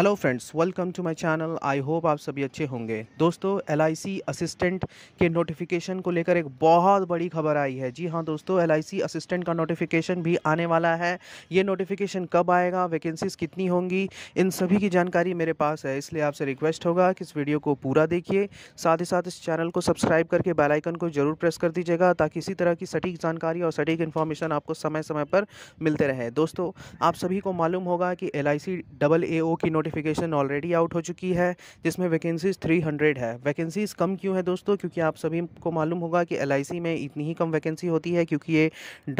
hello friends welcome to my channel I hope आप सभी अच्छे होंगे दोस्तों एल असिस्टेंट के नोटिफिकेशन को लेकर एक बहुत बड़ी खबर आई है जी हाँ दोस्तों एल असिस्टेंट का नोटिफिकेशन भी आने वाला है ये नोटिफिकेशन कब आएगा वैकेंसीज कितनी होंगी इन सभी की जानकारी मेरे पास है इसलिए आपसे रिक्वेस्ट होगा कि इस वीडियो को पूरा देखिए साथ ही साथ इस चैनल को सब्सक्राइब करके बेलाइकन को ज़रूर प्रेस कर दीजिएगा ताकि इसी तरह की सटीक जानकारी और सटीक इन्फॉर्मेशन आपको समय समय पर मिलते रहे दोस्तों आप सभी को मालूम होगा कि एल आई की नोटिफिकेशन ऑलरेडी आउट हो चुकी है जिसमें वैकेंसीज 300 है वैकेंसीज कम क्यों है दोस्तों क्योंकि आप सभी को मालूम होगा कि एल में इतनी ही कम वैकेंसी होती है क्योंकि ये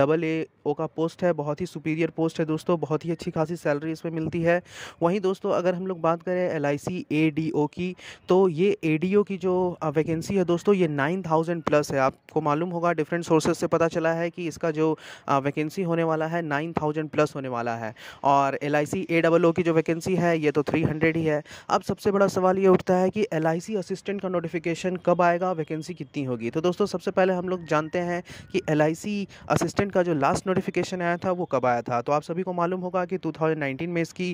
डबल ए ओ का पोस्ट है बहुत ही सुपीरियर पोस्ट है दोस्तों बहुत ही अच्छी खासी सैलरी इसमें मिलती है वहीं दोस्तों अगर हम लोग बात करें एल आई की तो ये ए की जो वैकेंसी है दोस्तों ये नाइन प्लस है आपको मालूम होगा डिफरेंट सोर्सेज से पता चला है कि इसका जो वैकेंसी होने वाला है नाइन प्लस होने वाला है और एल आई की जो वैकेंसी है ये चाहिए तो 300 ही है अब सबसे बड़ा सवाल ये उठता है कि एल असिस्टेंट का नोटिफिकेशन कब आएगा वैकेंसी कितनी होगी तो दोस्तों सबसे पहले हम लोग जानते हैं कि एल असिस्टेंट का जो लास्ट नोटिफिकेशन आया था वो कब आया था तो आप सभी को मालूम होगा कि टू में इसकी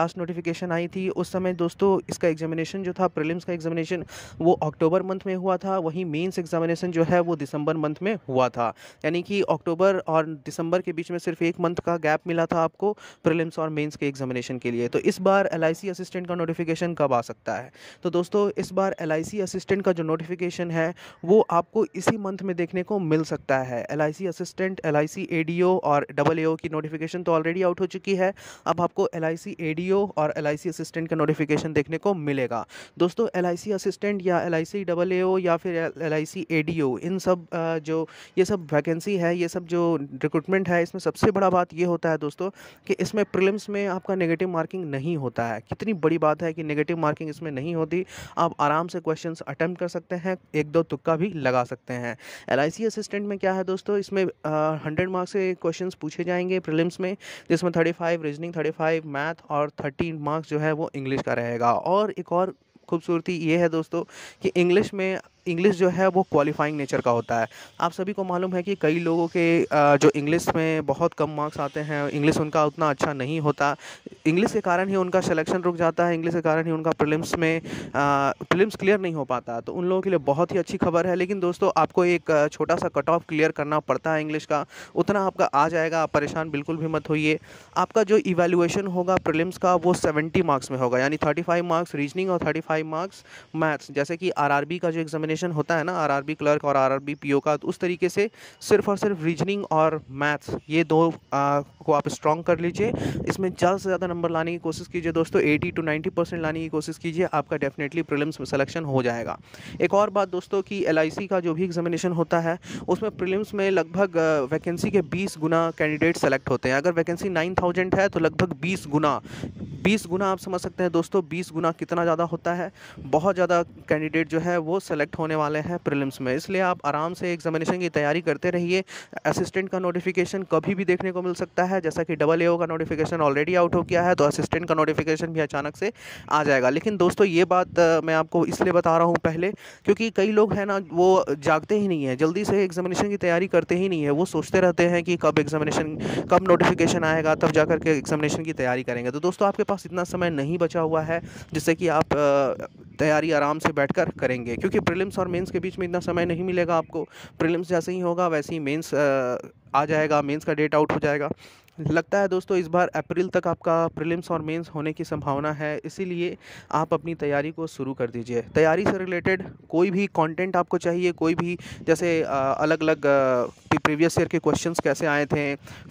लास्ट नोटिफिकेशन आई थी उस समय दोस्तों इसका एग्जामिनेशन जो था प्रिलिम्स का एग्जामिनेशन वो अक्टूबर मंथ में हुआ था वहीं मेंस एग्जामिनेशन जो है वो दिसंबर मंथ में हुआ था यानी कि अक्टूबर और दिसंबर के बीच में सिर्फ एक मंथ का गैप मिला था आपको प्रिलिम्स और मेंस के एग्जामिनेशन के लिए लिए तो इस बार एल असिस्टेंट का नोटिफिकेशन कब आ सकता है तो दोस्तों इस बार एल असिस्टेंट का जो नोटिफिकेशन है वो आपको इसी मंथ में देखने को मिल सकता है एल असिस्टेंट एल आई और डबल ए की नोटिफिकेशन तो ऑलरेडी आउट हो चुकी है अब आपको एल आई और एल असिस्टेंट का नोटिफिकेशन देखने को मिलेगा दोस्तों एल असिस्टेंट या एल डबल ए या फिर एल आई इन सब जो ये सब वैकेंसी है ये सब जो रिक्रूटमेंट है इसमें सबसे बड़ा बात ये होता है दोस्तों कि इसमें प्रिलिम्स में आपका नेगेटिव मार्क मार्किंग नहीं होता है कितनी बड़ी बात है कि नेगेटिव मार्किंग इसमें नहीं होती आप आराम से क्वेश्चन अटैम्प्ट कर सकते हैं एक दो तुक्का भी लगा सकते हैं एल असिस्टेंट में क्या है दोस्तों इसमें हंड्रेड मार्क्स के क्वेश्चन पूछे जाएंगे प्रिलिम्स में जिसमें thirty five reasoning thirty five math और थर्टी मार्क्स जो है वो इंग्लिश का रहेगा और एक और खूबसूरती ये है दोस्तों कि इंग्लिश में इंग्लिश जो है वो क्वालिफाइंग नेचर का होता है आप सभी को मालूम है कि कई लोगों के जो इंग्लिश में बहुत कम मार्क्स आते हैं इंग्लिश उनका उतना अच्छा नहीं होता इंग्लिश के कारण ही उनका सिलेक्शन रुक जाता है इंग्लिश के कारण ही उनका प्रिलिम्स में प्रिलिम्स क्लियर नहीं हो पाता तो उन लोगों के लिए बहुत ही अच्छी खबर है लेकिन दोस्तों आपको एक छोटा सा कट ऑफ क्लियर करना पड़ता है इंग्लिश का उतना आपका आ जाएगा आप परेशान बिल्कुल भी मत होइए आपका जो इवेल्यूएशन होगा प्रिलिम्स का वो सेवेंटी मार्क्स में होगा यानी थर्टी मार्क्स रीजनिंग और थर्टी मार्क्स मैथ्स जैसे कि आर का जो एग्जाम एग्जामिनेशन होता है ना आरआरबी क्लर्क और आरआरबी पीओ का तो उस तरीके से सिर्फ और सिर्फ रीजनिंग और मैथ्स ये दो आ, को आप स्ट्रॉन्ग कर लीजिए इसमें ज़्यादा से ज़्यादा नंबर लाने की कोशिश कीजिए दोस्तों एटी टू नाइन्टी परसेंट लाने की कोशिश कीजिए आपका डेफिनेटली प्रिलिम्स में सिलेक्शन हो जाएगा एक और बात दोस्तों की एल का जो भी एग्जामिनेशन होता है उसमें प्रिलिम्स में लगभग वैकेंसी के बीस गुना कैंडिडेट सेलेक्ट होते हैं अगर वैकेंसी नाइन है तो लगभग बीस गुना बीस गुना आप समझ सकते हैं दोस्तों बीस गुना कितना ज़्यादा होता है बहुत ज़्यादा कैंडिडेट जो है वो सेलेक्ट होने वाले हैं प्रिलिम्स में इसलिए आप आराम से एग्जामिनेशन की तैयारी करते रहिए असिस्टेंट का नोटिफिकेशन कभी भी देखने को मिल सकता है जैसा कि डबल ए का नोटिफिकेशन ऑलरेडी आउट हो गया है तो असिस्टेंट का नोटिफिकेशन भी अचानक से आ जाएगा लेकिन दोस्तों ये बात मैं आपको इसलिए बता रहा हूँ पहले क्योंकि कई लोग हैं ना वो जागते ही नहीं है जल्दी से एग्जामिनेशन की तैयारी करते ही नहीं है वो सोचते रहते हैं कि कब एग्जामिनेशन कब नोटिफिकेशन आएगा तब जा करके एग्जामिनेशन की तैयारी करेंगे तो दोस्तों आपके पास इतना समय नहीं बचा हुआ है जिससे कि आप तैयारी आराम से बैठकर करेंगे क्योंकि प्रिलिम्स और मेंस के बीच में इतना समय नहीं मिलेगा आपको प्रिलिम्स जैसे ही होगा वैसे ही मेंस आ जाएगा मेंस का डेट आउट हो जाएगा लगता है दोस्तों इस बार अप्रैल तक आपका प्रीलिम्स और मेंस होने की संभावना है इसीलिए आप अपनी तैयारी को शुरू कर दीजिए तैयारी से रिलेटेड कोई भी कंटेंट आपको चाहिए कोई भी जैसे अलग अलग कि प्रीवियस ईयर के क्वेश्चंस कैसे आए थे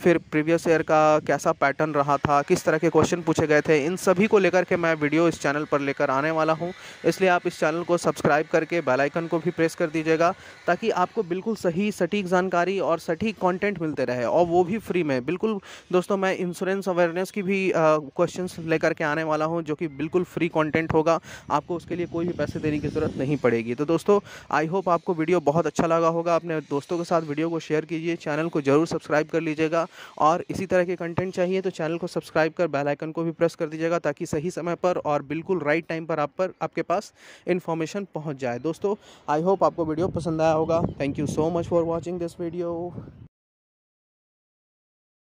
फिर प्रीवियस ईयर का कैसा पैटर्न रहा था किस तरह के क्वेश्चन पूछे गए थे इन सभी को लेकर के मैं वीडियो इस चैनल पर लेकर आने वाला हूँ इसलिए आप इस चैनल को सब्सक्राइब करके बेलाइकन को भी प्रेस कर दीजिएगा ताकि आपको बिल्कुल सही सटीक जानकारी और सटीक कॉन्टेंट मिलते रहे और वो भी फ्री में बिल्कुल दोस्तों मैं इंश्योरेंस अवेयरनेस की भी क्वेश्चन लेकर के आने वाला हूँ जो कि बिल्कुल फ्री कॉन्टेंट होगा आपको उसके लिए कोई भी पैसे देने की ज़रूरत नहीं पड़ेगी तो दोस्तों आई होप आपको वीडियो बहुत अच्छा लगा होगा अपने दोस्तों के साथ वीडियो को शेयर कीजिए चैनल को ज़रूर सब्सक्राइब कर लीजिएगा और इसी तरह के कंटेंट चाहिए तो चैनल को सब्सक्राइब कर बेल आइकन को भी प्रेस कर दीजिएगा ताकि सही समय पर और बिल्कुल राइट टाइम पर आप पर आपके पास इन्फॉर्मेशन पहुँच जाए दोस्तों आई होप आपको वीडियो पसंद आया होगा thank you so much for watching this video